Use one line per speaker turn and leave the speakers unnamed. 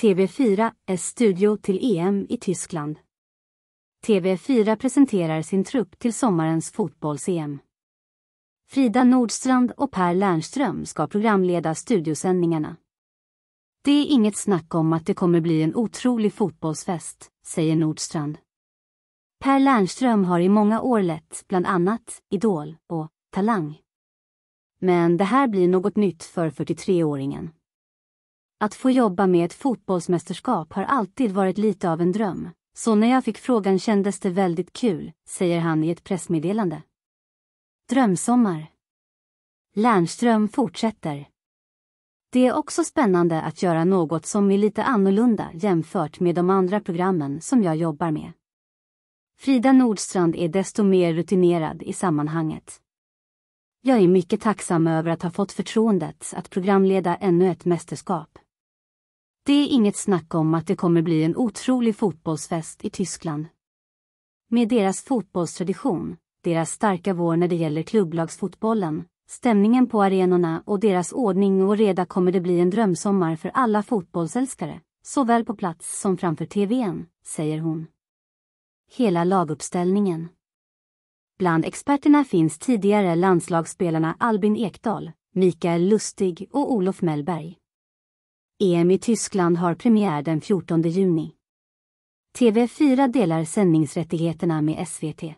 TV4 är studio till EM i Tyskland. TV4 presenterar sin trupp till sommarens fotbolls-EM. Frida Nordstrand och Per Lernström ska programleda studiosändningarna. Det är inget snack om att det kommer bli en otrolig fotbollsfest, säger Nordstrand. Per Lernström har i många år lett bland annat Idol och Talang. Men det här blir något nytt för 43-åringen. Att få jobba med ett fotbollsmästerskap har alltid varit lite av en dröm, så när jag fick frågan kändes det väldigt kul, säger han i ett pressmeddelande. Drömsommar. Lernström fortsätter. Det är också spännande att göra något som är lite annorlunda jämfört med de andra programmen som jag jobbar med. Frida Nordstrand är desto mer rutinerad i sammanhanget. Jag är mycket tacksam över att ha fått förtroendet att programleda ännu ett mästerskap. Det är inget snack om att det kommer bli en otrolig fotbollsfest i Tyskland. Med deras fotbollstradition, deras starka vår när det gäller klubblagsfotbollen, stämningen på arenorna och deras ordning och reda kommer det bli en drömsommar för alla fotbollsälskare, såväl på plats som framför tvn, säger hon. Hela laguppställningen. Bland experterna finns tidigare landslagsspelarna Albin Ekdal, Mikael Lustig och Olof Mellberg. EM i Tyskland har premiär den 14 juni. TV4 delar sändningsrättigheterna med SVT.